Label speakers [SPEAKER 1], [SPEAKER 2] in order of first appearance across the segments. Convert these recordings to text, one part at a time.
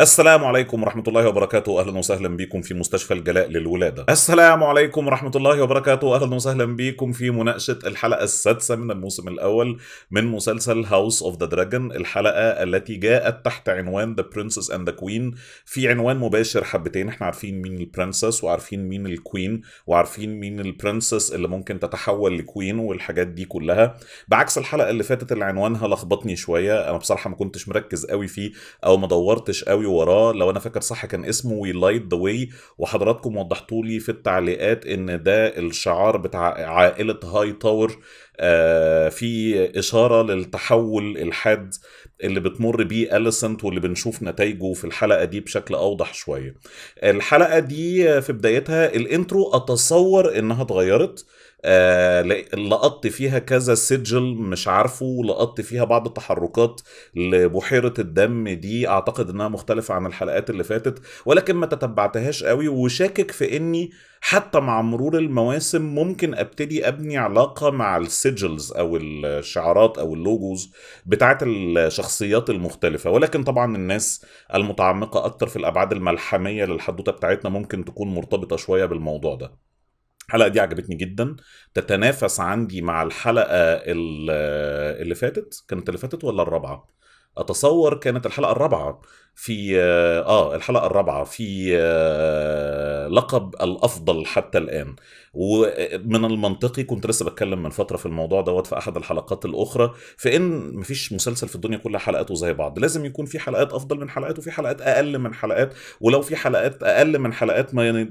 [SPEAKER 1] السلام عليكم ورحمة الله وبركاته أهلا وسهلا بكم في مستشفى الجلاء للولادة السلام عليكم ورحمة الله وبركاته أهلا وسهلا بكم في مناقشة الحلقة السادسة من الموسم الأول من مسلسل هاوس اوف ذا دراجون الحلقة التي جاءت تحت عنوان ذا برنسس اند ذا كوين في عنوان مباشر حبتين احنا عارفين مين البرنسس وعارفين مين الكوين وعارفين مين البرنسس اللي ممكن تتحول لكوين والحاجات دي كلها بعكس الحلقة اللي فاتت اللي عنوانها لخبطني شوية أنا بصراحة ما كنتش مركز قوي فيه أو ما دورتش قوي قوي وراه لو انا فاكر صح كان اسمه وي لايت ذا واي وحضراتكم وضحتوا لي في التعليقات ان ده الشعار بتاع عائله هاي آه، تاور في اشاره للتحول الحاد اللي بتمر بيه اليسنت واللي بنشوف نتائجه في الحلقه دي بشكل اوضح شويه الحلقه دي في بدايتها الانترو اتصور انها اتغيرت آه، لقطت فيها كذا سجل مش عارفه لقطت فيها بعض التحركات لبحيرة الدم دي اعتقد انها مختلفة عن الحلقات اللي فاتت ولكن ما تتبعتهاش قوي وشاكك في اني حتى مع مرور المواسم ممكن ابتدي ابني علاقة مع السجلز او الشعارات او اللوجوز بتاعت الشخصيات المختلفة ولكن طبعا الناس المتعمقة اكتر في الابعاد الملحمية للحدوتة بتاعتنا ممكن تكون مرتبطة شوية بالموضوع ده الحلقه دي عجبتني جدا تتنافس عندي مع الحلقه اللي فاتت كانت اللي فاتت ولا الرابعه اتصور كانت الحلقه الرابعه في اه الحلقه الرابعه في آه لقب الافضل حتى الان ومن المنطقي كنت لسه بتكلم من فتره في الموضوع دوت في احد الحلقات الاخرى في ان مفيش مسلسل في الدنيا كلها حلقاته زي بعض لازم يكون في حلقات افضل من حلقات وفي حلقات اقل من حلقات ولو في حلقات اقل من حلقات ما يعني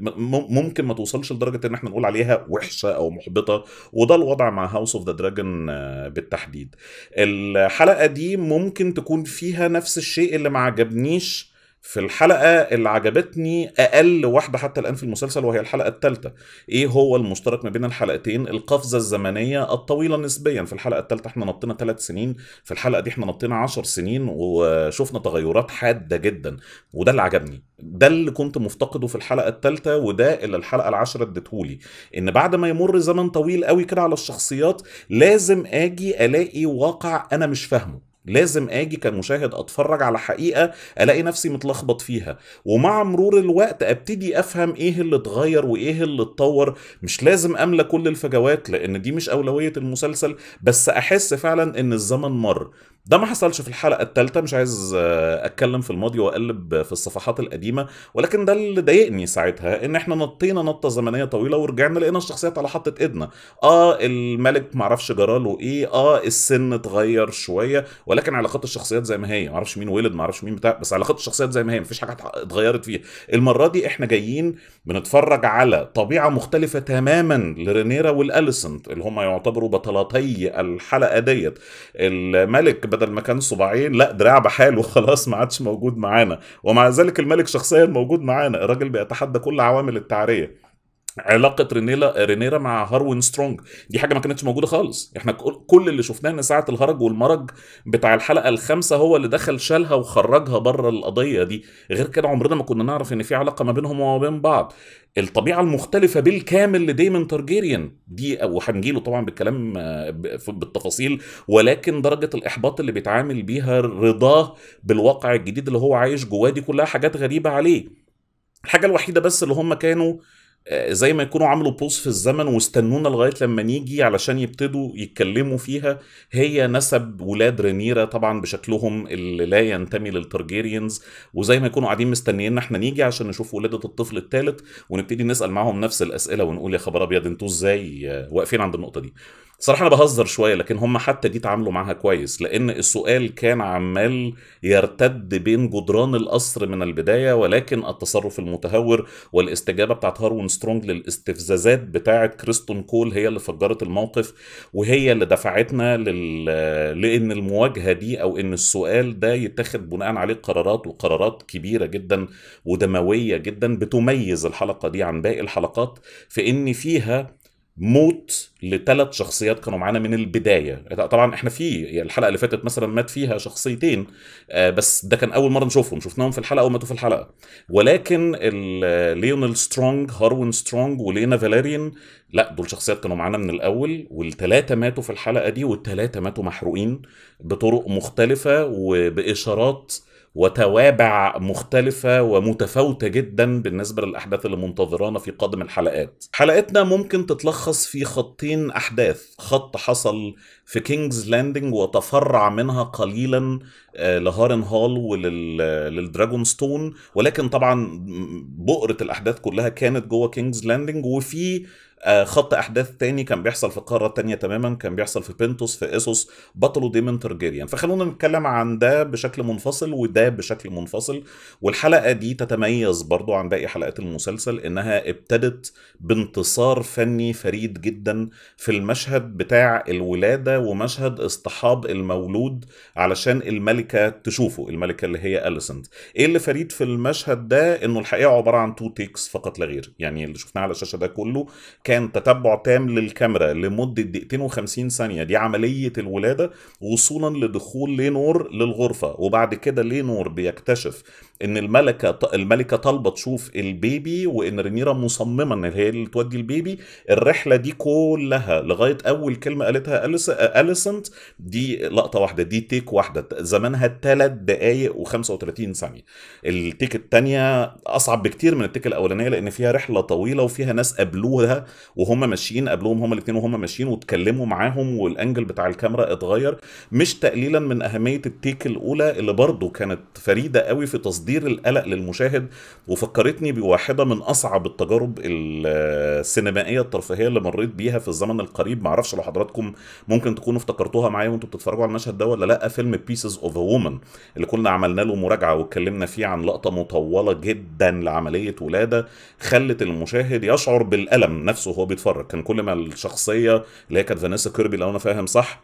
[SPEAKER 1] ممكن ما توصلش لدرجه ان احنا نقول عليها وحشه او محبطه وده الوضع مع هاوس اوف ذا دراجون بالتحديد الحلقه دي ممكن تكون فيها نفس الشيء اللي ما عجبني تنسونيش في الحلقة اللي عجبتني أقل واحدة حتى الآن في المسلسل وهي الحلقة الثالثة إيه هو المشترك ما بين الحلقتين القفزة الزمنية الطويلة نسبيا في الحلقة الثالثة احنا نطينا ثلاث سنين في الحلقة دي احنا نطينا عشر سنين وشفنا تغيرات حادة جدا وده اللي عجبني ده اللي كنت مفتقده في الحلقة الثالثة وده اللي الحلقة العاشرة اديتهولي ان بعد ما يمر زمن طويل قوي كده على الشخصيات لازم اجي الاقي واقع انا مش فاهمه لازم اجي كمشاهد اتفرج على حقيقه الاقي نفسي متلخبط فيها ومع مرور الوقت ابتدي افهم ايه اللي اتغير وايه اللي اتطور مش لازم املى كل الفجوات لان دي مش اولويه المسلسل بس احس فعلا ان الزمن مر ده ما حصلش في الحلقه الثالثه مش عايز آه، اتكلم في الماضي واقلب في الصفحات القديمه ولكن ده اللي ضايقني ساعتها ان احنا نطينا نطه زمنيه طويله ورجعنا لقينا الشخصيات على حطه ايدنا اه الملك معرفش جراله ايه اه السن اتغير شويه ولكن علاقات الشخصيات زي ما هي معرفش مين ولد معرفش مين بتاع بس علاقات الشخصيات زي ما هي مفيش حاجه اتغيرت فيها المره دي احنا جايين بنتفرج على طبيعه مختلفه تماما لرينيرا والاليسنت اللي هم يعتبروا بطلتي الحلقه ديت الملك بدل ما كان صباعين لا دراع بحاله خلاص ما عادش موجود معانا ومع ذلك الملك شخصيا موجود معانا الراجل بيتحدى كل عوامل التعريه علاقه رينيلا رينيرا مع هاروين سترونج دي حاجه ما كانتش موجوده خالص احنا كل اللي شفناه ان ساعه الهرج والمرج بتاع الحلقه الخامسه هو اللي دخل شالها وخرجها بره القضيه دي غير كده عمرنا ما كنا نعرف ان في علاقه ما بينهم وما بين بعض الطبيعه المختلفه بالكامل لديمن تارجيريان دي وهنجيله طبعا بالكلام بالتفاصيل ولكن درجه الاحباط اللي بيتعامل بيها رضاه بالواقع الجديد اللي هو عايش جواه دي كلها حاجات غريبه عليه الحاجه الوحيده بس اللي هم كانوا آه آه، زي ما يكونوا عملوا بوز في الزمن واستنونا لغايه لما نيجي علشان يبتدوا يتكلموا فيها هي نسب ولاد رينيرا طبعا بشكلهم اللي لا ينتمي للترجيريانز وزي ما يكونوا قاعدين مستنيين احنا نيجي عشان نشوف ولاده الطفل الثالث ونبتدي نسال معاهم نفس الاسئله ونقول يا خبر ابيض انتوا ازاي آه، واقفين عند النقطه دي صراحه انا بهزر شويه لكن هم حتى دي تعاملوا معاها كويس لان السؤال كان عمال يرتد بين جدران القصر من البدايه ولكن التصرف المتهور والاستجابه بتاعت هارون سترونج للاستفزازات بتاعه كريستون كول هي اللي فجرت الموقف وهي اللي دفعتنا لل... لان المواجهه دي او ان السؤال ده يتخذ بناء عليه قرارات وقرارات كبيره جدا ودمويه جدا بتميز الحلقه دي عن باقي الحلقات في ان فيها موت لثلاث شخصيات كانوا معانا من البدايه طبعا احنا في الحلقه اللي فاتت مثلا مات فيها شخصيتين آه، بس ده كان اول مره نشوفهم شفناهم في الحلقه وماتوا في الحلقه ولكن ليونيل سترونج هارون سترونج ولينا فاليريان لا دول شخصيات كانوا معانا من الاول والثلاثه ماتوا في الحلقه دي والثلاثه ماتوا محروقين بطرق مختلفه وباشارات وتوابع مختلفة ومتفاوتة جدا بالنسبة للأحداث اللي منتظرانا في قادم الحلقات حلقتنا ممكن تتلخص في خطين أحداث خط حصل في كينجز لاندنج وتفرع منها قليلا آه، لهارن هال وللدراجون آه، ستون ولكن طبعا بؤره الاحداث كلها كانت جوه كينجز لاندنج وفي آه، خط احداث تاني كان بيحصل في قاره تانية تماما كان بيحصل في بنتوس في اسوس بطلوا ديمن ترجيريان فخلونا نتكلم عن ده بشكل منفصل وده بشكل منفصل والحلقه دي تتميز برضو عن باقي حلقات المسلسل انها ابتدت بانتصار فني فريد جدا في المشهد بتاع الولاده ومشهد اصطحاب المولود علشان الملكه تشوفه الملكه اللي هي اليسنت ايه اللي فريد في المشهد ده انه الحقيقه عباره عن تو تيكس فقط لا غير يعني اللي شفناه على الشاشه ده كله كان تتبع تام للكاميرا لمده دقيقتين و50 ثانيه دي عمليه الولاده وصولا لدخول لينور للغرفه وبعد كده لينور بيكتشف ان الملكه الملكه طالبه تشوف البيبي وان رينيرا مصممه ان هي اللي تودي البيبي الرحله دي كلها لغايه اول كلمه قالتها اليسا اليسنت دي لقطه واحده دي تيك واحده زمانها 3 دقائق و35 ثانيه التيك الثانيه اصعب بكتير من التيك الاولانيه لان فيها رحله طويله وفيها ناس قابلوها وهم ماشيين قابلوهم هم الاثنين وهم ماشيين واتكلموا معاهم والانجل بتاع الكاميرا اتغير مش تقليلا من اهميه التيك الاولى اللي برضه كانت فريده قوي في تصدير القلق للمشاهد وفكرتني بواحده من اصعب التجارب السينمائيه الترفيهيه اللي مريت بيها في الزمن القريب معرفش لو حضراتكم ممكن ممكن تكونوا افتكرتوها معايا وانتوا بتتفرجوا على المشهد ده ولا لا فيلم بيسز اوف ا وومن اللي كنا عملنا له مراجعه واتكلمنا فيه عن لقطه مطوله جدا لعمليه ولاده خلت المشاهد يشعر بالالم نفسه وهو بيتفرج كان كل ما الشخصيه اللي هي كانت فانيسا كيربي لو انا فاهم صح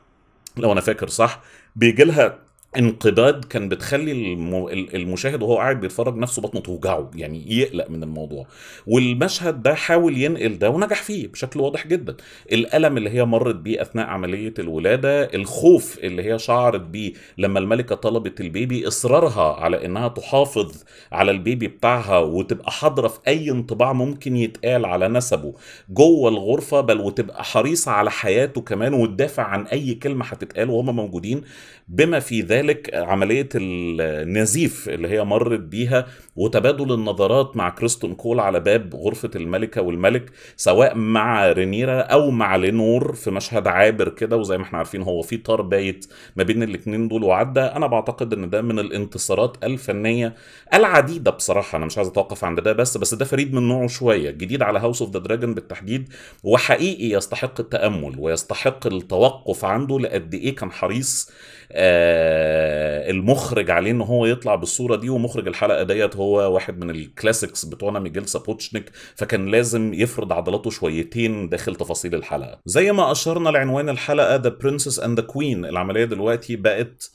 [SPEAKER 1] لو انا فاكر صح بيجي لها انقداد كان بتخلي المشاهد وهو قاعد بيتفرج نفسه بطنه توجعه يعني يقلق من الموضوع والمشهد ده حاول ينقل ده ونجح فيه بشكل واضح جدا الالم اللي هي مرت بيه اثناء عمليه الولاده الخوف اللي هي شعرت بيه لما الملكه طلبت البيبي اصرارها على انها تحافظ على البيبي بتاعها وتبقى حاضره في اي انطباع ممكن يتقال على نسبه جوه الغرفه بل وتبقى حريصه على حياته كمان وتدافع عن اي كلمه هتتقال وهما موجودين بما في ذلك كذلك عمليه النزيف اللي هي مرت بيها وتبادل النظرات مع كريستون كول على باب غرفه الملكه والملك سواء مع رينيرا او مع لينور في مشهد عابر كده وزي ما احنا عارفين هو في طار بايت ما بين الاثنين دول وعدى انا بعتقد ان ده من الانتصارات الفنيه العديده بصراحه انا مش عايز اتوقف عند ده بس بس ده فريد من نوعه شويه جديد على هاوس اوف ذا دراجون بالتحديد وحقيقي يستحق التامل ويستحق التوقف عنده لقد ايه كان حريص آه، المخرج عليه ان هو يطلع بالصوره دي ومخرج الحلقه ديت هو واحد من الكلاسيكس بتوعنا ميجيل سابوتشنيك فكان لازم يفرض عضلاته شويتين داخل تفاصيل الحلقه زي ما اشرنا لعنوان الحلقه ذا برنسس اند ذا كوين العمليه دلوقتي بقت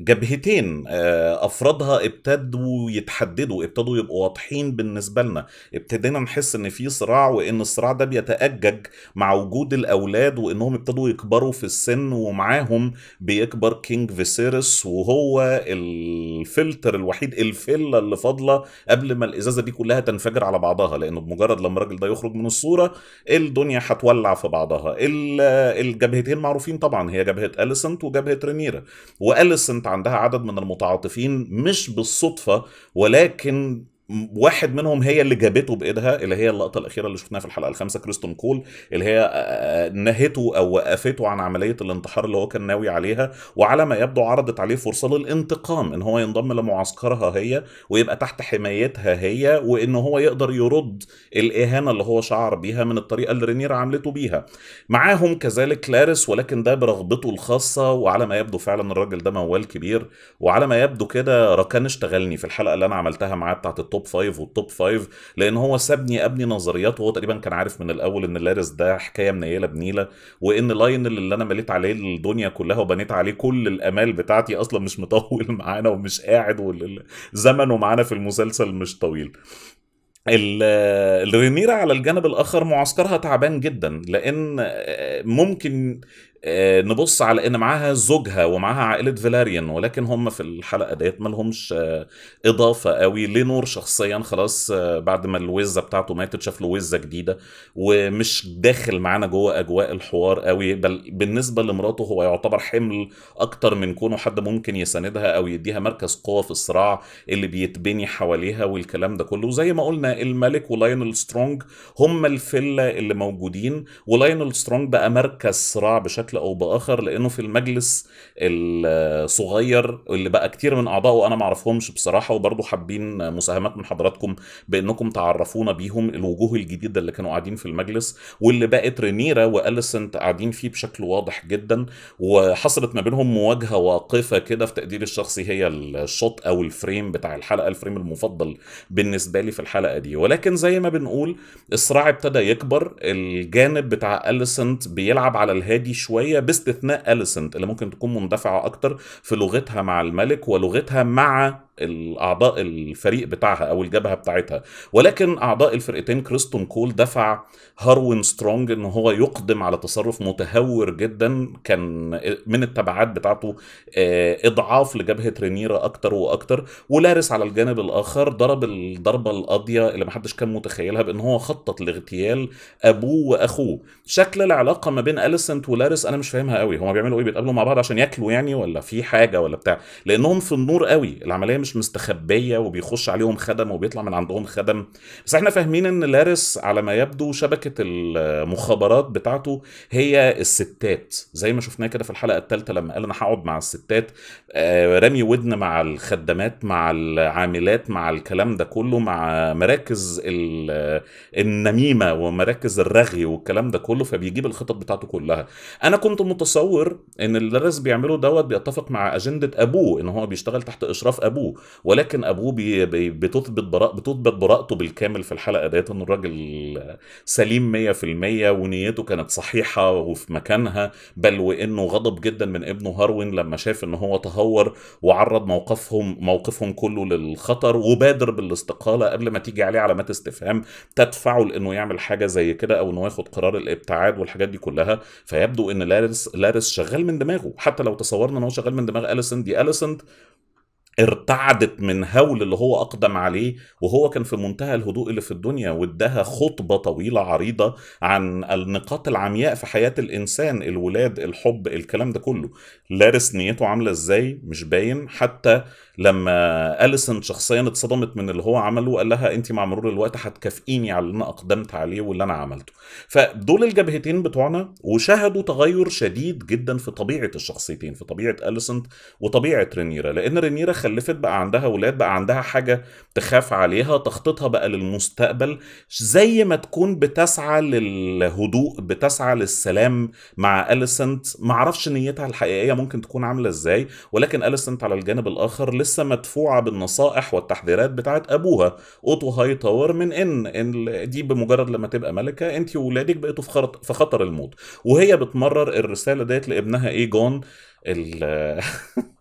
[SPEAKER 1] جبهتين آه، افرادها ابتدوا يتحددوا ابتدوا يبقوا واضحين بالنسبه لنا ابتدينا نحس ان في صراع وان الصراع ده بيتاجج مع وجود الاولاد وانهم ابتدوا يكبروا في السن ومعاهم بيكبر كينج فيسيرس وهو الفلتر الوحيد الفله اللي فاضله قبل ما الازازه دي كلها تنفجر على بعضها لانه بمجرد لما الراجل ده يخرج من الصوره الدنيا هتولع في بعضها الجبهتين معروفين طبعا هي جبهه اليسنت وجبهه رينيرا واليسنت عندها عدد من المتعاطفين مش بالصدفه ولكن واحد منهم هي اللي جابته بايدها اللي هي اللقطه الاخيره اللي شفناها في الحلقه الخامسه كريستون كول اللي هي نهته او وقفته عن عمليه الانتحار اللي هو كان ناوي عليها وعلى ما يبدو عرضت عليه فرصه للانتقام ان هو ينضم لمعسكرها هي ويبقى تحت حمايتها هي وان هو يقدر يرد الاهانه اللي هو شعر بيها من الطريقه اللي رينير عملته بيها معاهم كذلك كلاريس ولكن ده برغبته الخاصه وعلى ما يبدو فعلا الراجل ده موال كبير وعلى ما يبدو كده ركان اشتغلني في الحلقه اللي انا عملتها معاه بتاعت التوب فايف والتوب فايف لان هو سابني ابني نظريات وهو تقريبا كان عارف من الاول ان لارس ده حكايه منيله بنيله وان لاينل اللي انا مليت عليه الدنيا كلها وبنيت عليه كل الامال بتاعتي اصلا مش مطول معانا ومش قاعد وزمنه معانا في المسلسل مش طويل الرينيرا على الجانب الاخر معسكرها تعبان جدا لان ممكن آه، نبص على ان معاها زوجها ومعاها عائله فيلاريان ولكن هم في الحلقه ديت ما لهمش آه، اضافه قوي لنور شخصيا خلاص آه، بعد ما الوزه بتاعته ماتت شاف له وزه جديده ومش داخل معانا جوه اجواء الحوار قوي بل بالنسبه لمراته هو يعتبر حمل اكتر من كونه حد ممكن يساندها او يديها مركز قوه في الصراع اللي بيتبني حواليها والكلام ده كله وزي ما قلنا الملك ولاينل سترونج هم الفله اللي موجودين ولاينل سترونج بقى مركز صراع بشكل بشكل او باخر لانه في المجلس الصغير اللي بقى كتير من اعضائه انا معرفهمش بصراحه وبرضه حابين مساهمات من حضراتكم بانكم تعرفونا بيهم الوجوه الجديده اللي كانوا قاعدين في المجلس واللي بقت رينيرا واليسنت قاعدين فيه بشكل واضح جدا وحصلت ما بينهم مواجهه واقفه كده في تقديري الشخصي هي الشوت او الفريم بتاع الحلقه الفريم المفضل بالنسبه لي في الحلقه دي ولكن زي ما بنقول الصراع ابتدى يكبر الجانب بتاع اليسنت بيلعب على الهادي شويه الكروية باستثناء أليسنت اللي ممكن تكون مندفعة أكتر في لغتها مع الملك ولغتها مع الاعضاء الفريق بتاعها او الجبهه بتاعتها ولكن اعضاء الفرقتين كريستون كول دفع هاروين سترونج ان هو يقدم على تصرف متهور جدا كان من التبعات بتاعته آه، اضعاف لجبهه رينيرا اكتر واكتر ولارس على الجانب الاخر ضرب الضربه القاضيه اللي محدش كان متخيلها بان هو خطط لاغتيال ابوه واخوه شكل العلاقه ما بين اليسنت ولارس انا مش فاهمها قوي هما بيعملوا ايه بيتقابلوا مع بعض عشان ياكلوا يعني ولا في حاجه ولا بتاع لانهم في النور قوي العمليه مش مستخبيه وبيخش عليهم خدم وبيطلع من عندهم خدم بس احنا فاهمين ان لارس على ما يبدو شبكه المخابرات بتاعته هي الستات زي ما شفناه كده في الحلقه الثالثه لما قال انا هقعد مع الستات آه، رامي ودن مع الخدامات مع العاملات مع الكلام ده كله مع مراكز النميمه ومراكز الرغي والكلام ده كله فبيجيب الخطط بتاعته كلها انا كنت متصور ان اللي لارس بيعمله دوت بيتفق مع اجنده ابوه ان هو بيشتغل تحت اشراف ابوه ولكن ابوه بي بي بتثبت براء بتثبت براءته بالكامل في الحلقه ديت ان الراجل سليم 100% ونيته كانت صحيحه وفي مكانها بل وانه غضب جدا من ابنه هاروين لما شاف ان هو تهور وعرض موقفهم موقفهم كله للخطر وبادر بالاستقاله قبل ما تيجي عليه علامات استفهام تدفعه لانه يعمل حاجه زي كده او انه ياخد قرار الابتعاد والحاجات دي كلها فيبدو ان لارس لارس شغال من دماغه حتى لو تصورنا ان هو شغال من دماغ اليسنت دي اليسنت ارتعدت من هول اللي هو أقدم عليه وهو كان في منتهى الهدوء اللي في الدنيا وادها خطبة طويلة عريضة عن النقاط العمياء في حياة الإنسان الولاد الحب الكلام ده كله لارس نيته عاملة إزاي مش باين حتى لما اليسون شخصيا اتصدمت من اللي هو عمله قال لها انت مع مرور الوقت هتكافئيني على اللي انا اقدمت عليه واللي انا عملته فدول الجبهتين بتوعنا وشهدوا تغير شديد جدا في طبيعه الشخصيتين في طبيعه اليسنت وطبيعه رينيرا لان رينيرا خلفت بقى عندها ولاد بقى عندها حاجه تخاف عليها تخطيطها بقى للمستقبل زي ما تكون بتسعى للهدوء بتسعى للسلام مع اليسنت معرفش نيتها الحقيقيه ممكن تكون عامله ازاي ولكن اليسنت على الجانب الاخر لسه مدفوعه بالنصائح والتحذيرات بتاعت ابوها اوتو هاي تاور من ان ان دي بمجرد لما تبقى ملكه انت وولادك بقيتوا في خطر الموت وهي بتمرر الرساله ديت لابنها ايجون ال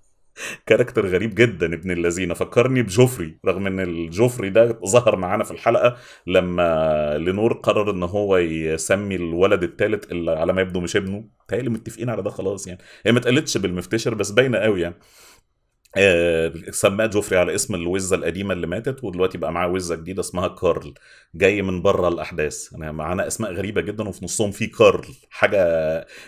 [SPEAKER 1] كاركتر غريب جدا ابن الذين فكرني بجوفري رغم ان الجوفري ده ظهر معانا في الحلقه لما لينور قرر ان هو يسمي الولد الثالث اللي على ما يبدو مش ابنه تهيألي متفقين على ده خلاص يعني هي ما اتقالتش بالمفتشر بس باينه قوي يعني آه سماه جوفري على اسم الوزه القديمه اللي ماتت ودلوقتي بقى معاه وزه جديده اسمها كارل جاي من بره الاحداث انا يعني معانا اسماء غريبه جدا وفي نصهم في كارل حاجه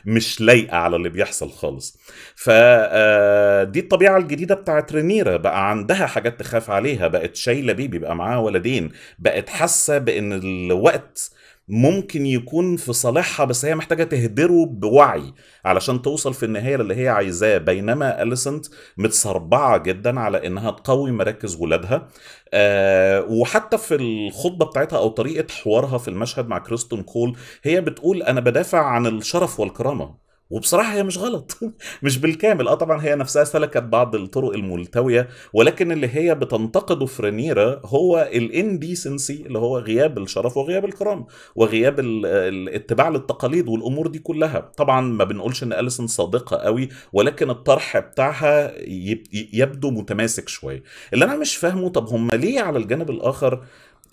[SPEAKER 1] مش لايقه على اللي بيحصل خالص فدي آه، الطبيعه الجديده بتاعت رينيرا بقى عندها حاجات تخاف عليها بقت شايله بيبي بقى معاها ولدين بقت حاسه بان الوقت ممكن يكون في صالحها بس هي محتاجه تهدره بوعي علشان توصل في النهايه للي هي عايزاه بينما اليسنت متسربعه جدا على انها تقوي مراكز ولادها أه وحتى في الخطبه بتاعتها او طريقه حوارها في المشهد مع كريستون كول هي بتقول انا بدافع عن الشرف والكرامه وبصراحة هي مش غلط مش بالكامل اه طبعا هي نفسها سلكت بعض الطرق الملتوية ولكن اللي هي بتنتقده في رينيرا هو الانديسنسي اللي هو غياب الشرف وغياب الكرامة وغياب الاتباع للتقاليد والامور دي كلها طبعا ما بنقولش ان اليسون صادقة قوي ولكن الطرح بتاعها يبدو متماسك شوية اللي انا مش فاهمه طب هم ليه على الجانب الاخر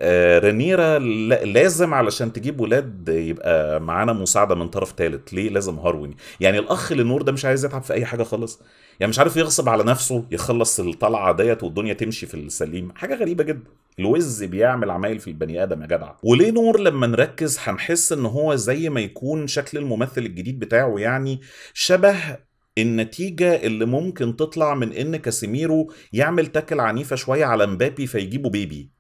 [SPEAKER 1] آه، رينيرا لازم علشان تجيب ولاد يبقى معانا مساعده من طرف ثالث ليه لازم هاروين يعني الاخ لنور ده مش عايز يتعب في اي حاجه خالص يعني مش عارف يغصب على نفسه يخلص الطلعه ديت والدنيا تمشي في السليم حاجه غريبه جدا الوز بيعمل عمايل في البني ادم يا جدع وليه نور لما نركز هنحس ان هو زي ما يكون شكل الممثل الجديد بتاعه يعني شبه النتيجة اللي ممكن تطلع من ان كاسيميرو يعمل تاكل عنيفة شوية على مبابي فيجيبوا بيبي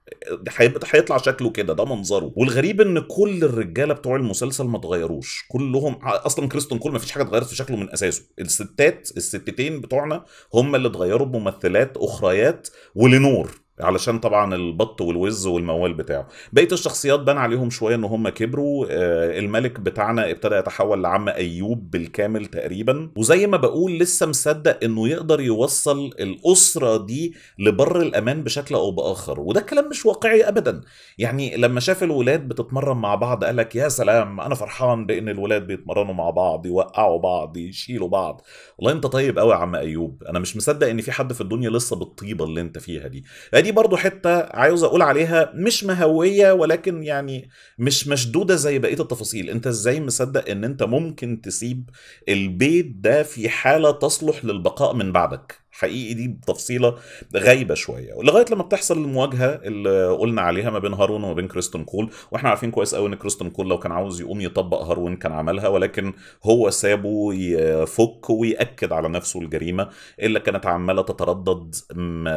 [SPEAKER 1] هيطلع شكله كده ده منظره والغريب ان كل الرجاله بتوع المسلسل ما اتغيروش كلهم اصلا كريستون كول ما فيش حاجه اتغيرت في شكله من اساسه الستات الستتين بتوعنا هم اللي اتغيروا بممثلات اخريات ولنور علشان طبعا البط والوز والموال بتاعه بقيه الشخصيات بان عليهم شويه ان هم كبروا آه، الملك بتاعنا ابتدى يتحول لعم ايوب بالكامل تقريبا وزي ما بقول لسه مصدق انه يقدر يوصل الاسره دي لبر الامان بشكل او باخر وده كلام مش واقعي ابدا يعني لما شاف الولاد بتتمرن مع بعض قال لك يا سلام انا فرحان بان الولاد بيتمرنوا مع بعض يوقعوا بعض يشيلوا بعض والله انت طيب قوي يا عم ايوب انا مش مصدق ان في حد في الدنيا لسه بالطيبه اللي انت فيها دي دي في برضه حته عاوز اقول عليها مش مهويه ولكن يعني مش مشدوده زي بقيه التفاصيل انت ازاي مصدق ان انت ممكن تسيب البيت ده في حاله تصلح للبقاء من بعدك حقيقي دي بتفصيله غايبه شويه لغايه لما بتحصل المواجهه اللي قلنا عليها ما بين هارون وما بين كريستون كول واحنا عارفين كويس قوي ان كريستون كول لو كان عاوز يقوم يطبق هارون كان عملها ولكن هو سابه يفك وياكد على نفسه الجريمه اللي كانت عماله تتردد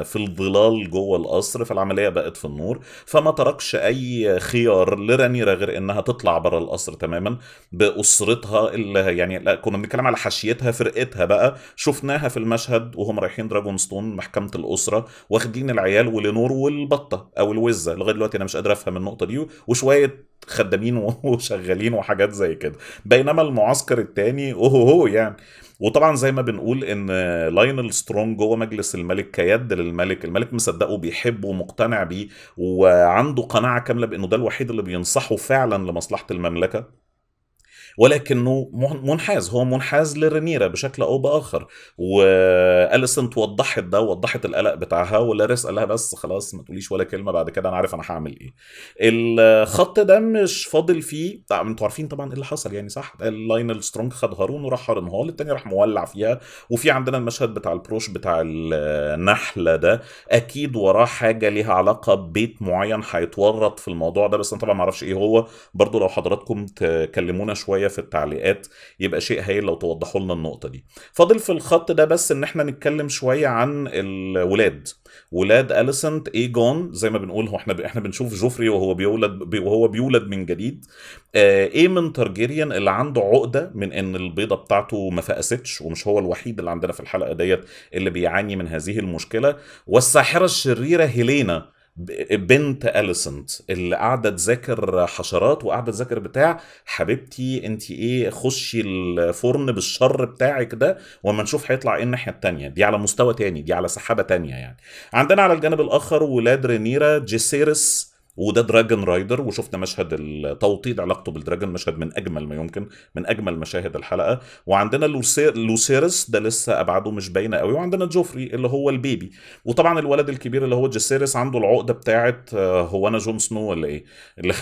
[SPEAKER 1] في الظلال جوه القصر فالعمليه بقت في النور فما تركش اي خيار لرانيرا غير انها تطلع بره القصر تماما باسرتها اللي يعني لا كنا بنتكلم على حاشيتها فرقتها بقى شفناها في المشهد وهم رايحين دراجون ستون محكمه الاسره واخدين العيال ولينور والبطه او الوزه لغايه دلوقتي انا مش قادر افهم النقطه دي وشويه خدامين وشغالين وحاجات زي كده بينما المعسكر الثاني اوه هو يعني وطبعا زي ما بنقول ان لاينل سترونج جوه مجلس الملك كيد للملك الملك مصدقه بيحبه ومقتنع بيه وعنده قناعه كامله بانه ده الوحيد اللي بينصحه فعلا لمصلحه المملكه ولكنه منحاز هو منحاز لرينيرا بشكل او باخر واليسنت وضحت ده وضحت القلق بتاعها ولاريس قال لها بس خلاص ما تقوليش ولا كلمه بعد كده انا عارف انا هعمل ايه الخط ده مش فاضل فيه انتوا عارفين طبعا ايه اللي حصل يعني صح لاينل سترونج خد هارون وراح هارون هول التاني راح مولع فيها وفي عندنا المشهد بتاع البروش بتاع النحله ده اكيد وراه حاجه ليها علاقه ببيت معين هيتورط في الموضوع ده بس انا طبعا ما اعرفش ايه هو برضو لو حضراتكم تكلمونا شويه شويه في التعليقات يبقى شيء هايل لو توضحوا لنا النقطه دي فاضل في الخط ده بس ان احنا نتكلم شويه عن الولاد ولاد اليسنت ايجون زي ما بنقول هو احنا احنا بنشوف جوفري وهو بيولد وهو بيولد من جديد ايمن آه، تارجيريان اللي عنده عقده من ان البيضه بتاعته ما فقستش ومش هو الوحيد اللي عندنا في الحلقه ديت اللي بيعاني من هذه المشكله والساحره الشريره هيلينا بنت اليسنت اللي قاعده تذاكر حشرات وقاعده تذاكر بتاع حبيبتي انت ايه خشي الفرن بالشر بتاعك ده واما نشوف هيطلع ايه الناحيه الثانيه دي على مستوى تاني دي على سحابه تانية يعني عندنا على الجانب الاخر ولاد رينيرا جيسيرس وده دراجون رايدر وشفنا مشهد توطيد علاقته بالدراجون مشهد من اجمل ما يمكن من اجمل مشاهد الحلقه وعندنا لوسيرس ده لسه ابعاده مش باينه قوي وعندنا جوفري اللي هو البيبي وطبعا الولد الكبير اللي هو جيسيرس عنده العقده بتاعه آه، هو انا جون سنو ولا ايه اللي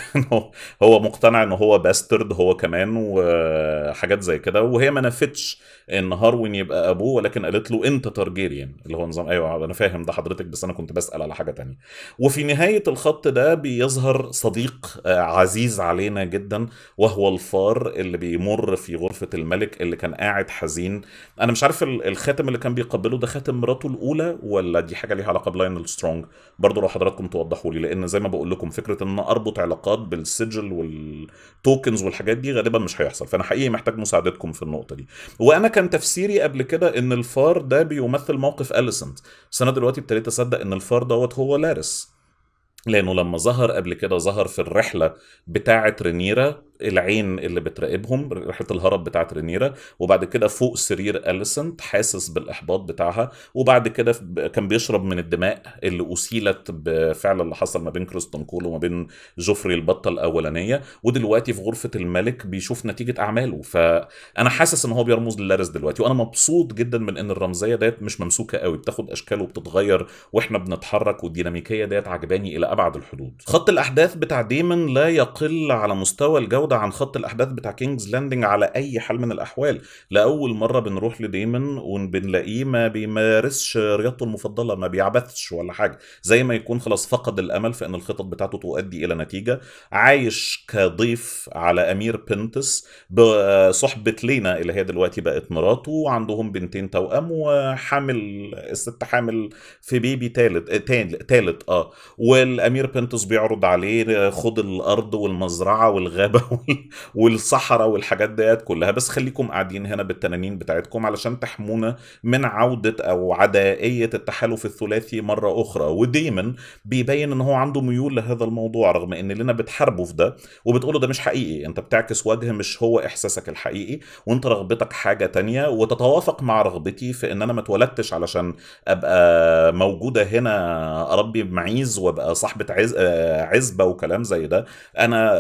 [SPEAKER 1] هو مقتنع ان هو باسترد هو كمان وحاجات زي كده وهي ما نفتش ان هاروين يبقى ابوه ولكن قالت له انت تارجيريان اللي هو نظام ايوه انا فاهم ده حضرتك بس انا كنت بسال على حاجه تانية وفي نهايه الخط ده بيظهر صديق آه، عزيز علينا جدا وهو الفار اللي بيمر في غرفة الملك اللي كان قاعد حزين أنا مش عارف الخاتم اللي كان بيقبله ده خاتم مراته الأولى ولا دي حاجة ليها علاقة بلاينل سترونج برضو لو حضراتكم توضحوا لي لأن زي ما بقول لكم فكرة إن أربط علاقات بالسجل والتوكنز والحاجات دي غالبا مش هيحصل فأنا حقيقي محتاج مساعدتكم في النقطة دي وأنا كان تفسيري قبل كده إن الفار ده بيمثل موقف أليسنت بس أنا دلوقتي ابتديت أصدق إن الفار دوت هو لارس لانه لما ظهر قبل كده ظهر في الرحله بتاعه رينيرا العين اللي بتراقبهم رحله الهرب بتاعت رينيرا وبعد كده فوق سرير اليسنت حاسس بالاحباط بتاعها وبعد كده كان بيشرب من الدماء اللي اسيلت بفعل اللي حصل ما بين كريستون كول وما بين جوفري البطه الاولانيه ودلوقتي في غرفه الملك بيشوف نتيجه اعماله فانا حاسس ان هو بيرمز للارس دلوقتي وانا مبسوط جدا من ان الرمزيه ديت مش ممسوكه قوي بتاخد اشكال وبتتغير واحنا بنتحرك والديناميكيه ديت عجباني الى ابعد الحدود خط الاحداث بتاع ديمن لا يقل على مستوى الجو الجودة عن خط الأحداث بتاع كينجز لاندنج على أي حال من الأحوال لأول مرة بنروح لديمن وبنلاقيه ما بيمارسش رياضته المفضلة ما بيعبثش ولا حاجة زي ما يكون خلاص فقد الأمل في أن الخطط بتاعته تؤدي إلى نتيجة عايش كضيف على أمير بنتس بصحبة لينا اللي هي دلوقتي بقت مراته وعندهم بنتين توأم وحامل الست حامل في بيبي تالت تالت اه والأمير بنتس بيعرض عليه خد الأرض والمزرعة والغابة والصحراء والحاجات ديت كلها بس خليكم قاعدين هنا بالتنانين بتاعتكم علشان تحمونا من عودة أو عدائية التحالف الثلاثي مرة أخرى ودايما بيبين إن هو عنده ميول لهذا الموضوع رغم إن لنا بتحاربه في ده وبتقوله ده مش حقيقي أنت بتعكس وجه مش هو إحساسك الحقيقي وأنت رغبتك حاجة تانية وتتوافق مع رغبتي في إن أنا ما اتولدتش علشان أبقى موجودة هنا أربي معيز وأبقى صاحبة عز... آه، عزبة وكلام زي ده أنا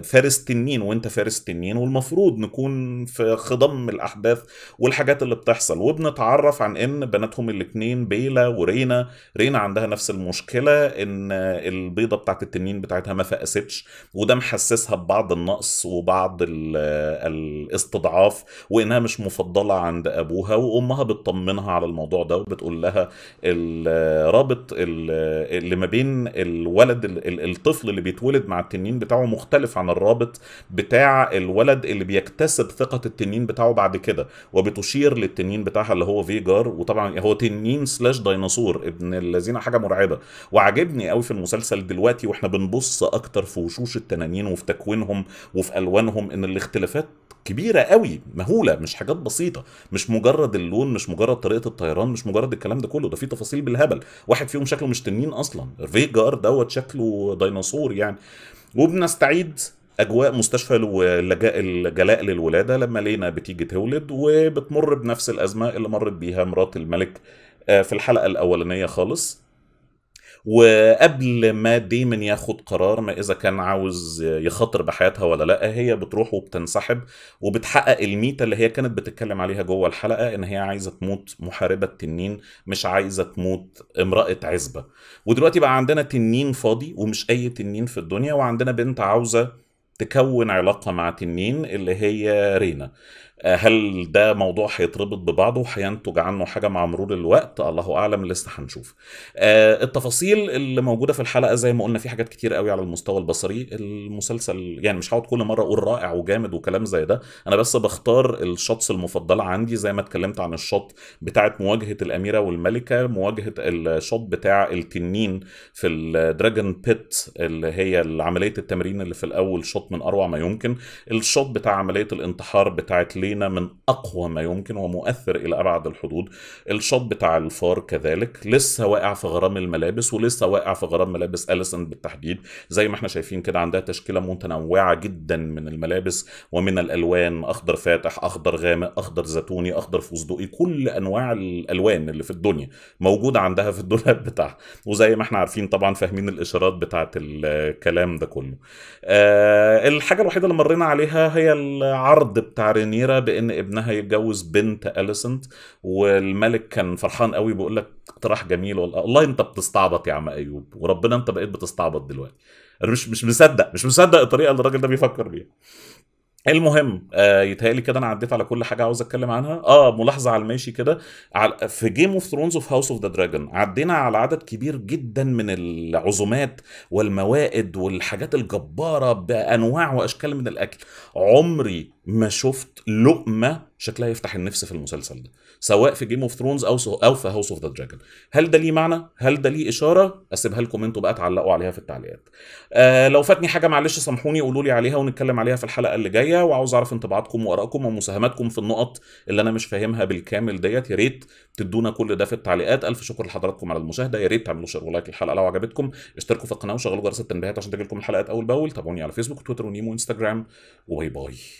[SPEAKER 1] فارس تنين وانت فارس تنين والمفروض نكون في خضم الاحداث والحاجات اللي بتحصل وبنتعرف عن ان بناتهم الاثنين بيلا ورينا رينا عندها نفس المشكله ان البيضه بتاعت التنين بتاعتها ما فقستش وده محسسها ببعض النقص وبعض الاستضعاف وانها مش مفضله عند ابوها وامها بتطمنها على الموضوع ده وبتقول لها الرابط اللي ما بين الولد الطفل اللي بيتولد مع التنين بتاعه مختلف عن الرابط بتاع الولد اللي بيكتسب ثقه التنين بتاعه بعد كده وبتشير للتنين بتاعها اللي هو فيجر وطبعا هو تنين سلاش ديناصور ابن الذين حاجه مرعبه وعجبني قوي في المسلسل دلوقتي واحنا بنبص اكتر في وشوش التنانين وفي تكوينهم وفي الوانهم ان الاختلافات كبيره قوي مهوله مش حاجات بسيطه مش مجرد اللون مش مجرد طريقه الطيران مش مجرد الكلام ده كله ده في تفاصيل بالهبل واحد فيهم شكله مش تنين اصلا فيجر دوت شكله ديناصور يعني وبنستعيد اجواء مستشفى لجاء الجلاء للولاده لما لينا بتيجي تولد وبتمر بنفس الازمه اللي مرت بيها مرات الملك آه، في الحلقه الاولانيه خالص وقبل ما ديمن ياخد قرار ما اذا كان عاوز يخاطر بحياتها ولا لا هي بتروح وبتنسحب وبتحقق الميته اللي هي كانت بتتكلم عليها جوه الحلقه ان هي عايزه تموت محاربه تنين مش عايزه تموت امراه عزبه ودلوقتي بقى عندنا تنين فاضي ومش اي تنين في الدنيا وعندنا بنت عاوزه تكون علاقه مع تنين اللي هي رينا آه، هل ده موضوع هيتربط ببعضه وهينتج عنه حاجه مع مرور الوقت الله اعلم لسه هنشوف آه، التفاصيل اللي موجوده في الحلقه زي ما قلنا في حاجات كتير قوي على المستوى البصري المسلسل يعني مش هقعد كل مره اقول رائع وجامد وكلام زي ده انا بس بختار الشوتس المفضله عندي زي ما اتكلمت عن الشوت بتاعه مواجهه الاميره والملكه مواجهه الشوت بتاع التنين في الدراجون بيت اللي هي عمليه التمرين اللي في الاول شوت من اروع ما يمكن الشوت بتاع عمليه الانتحار لي إلينا من أقوى ما يمكن ومؤثر إلى أبعد الحدود الشوط بتاع الفار كذلك لسه واقع في غرام الملابس ولسه واقع في غرام ملابس أليسن بالتحديد زي ما احنا شايفين كده عندها تشكيلة متنوعة جدا من الملابس ومن الألوان أخضر فاتح أخضر غامق أخضر زيتوني أخضر فستقي كل أنواع الألوان اللي في الدنيا موجودة عندها في الدولاب بتاعها وزي ما احنا عارفين طبعا فاهمين الإشارات بتاعة الكلام ده كله أه الحاجة الوحيدة اللي مرينا عليها هي العرض بتاع رينيرا بان ابنها يتجوز بنت اليسنت والملك كان فرحان قوي بيقول لك اقتراح جميل والله الله انت بتستعبط يا عم ايوب وربنا انت بقيت بتستعبط دلوقتي انا مش مش مصدق مش مصدق الطريقه اللي الراجل ده بيفكر بيها المهم آه يتهيألي كده انا عديت على كل حاجه عاوز اتكلم عنها اه ملاحظه على الماشي كده في جيم اوف ثرونز اوف هاوس اوف ذا دراجون عدينا على عدد كبير جدا من العزومات والموائد والحاجات الجباره بانواع واشكال من الاكل عمري ما شفت لقمه شكلها يفتح النفس في المسلسل ده سواء في جيم اوف ثرونز او او في هاوس اوف ذا دراجون هل ده ليه معنى هل ده ليه اشاره اسيبها لكم انتوا بقى تعلقوا عليها في التعليقات آه لو فاتني حاجه معلش سامحوني قولوا لي عليها ونتكلم عليها في الحلقه اللي جايه وعاوز اعرف انطباعاتكم وارائكم ومساهماتكم في النقط اللي انا مش فاهمها بالكامل ديت يا ريت تدونا كل ده في التعليقات الف شكر لحضراتكم على المشاهده يا ريت تعملوا شير ولايك للحلقه لو عجبتكم اشتركوا في القناه وشغلوا جرس التنبيهات عشان تجيلكم الحلقات اول باول تابعوني على فيسبوك وتويتر ونيمو وانستغرام وباي باي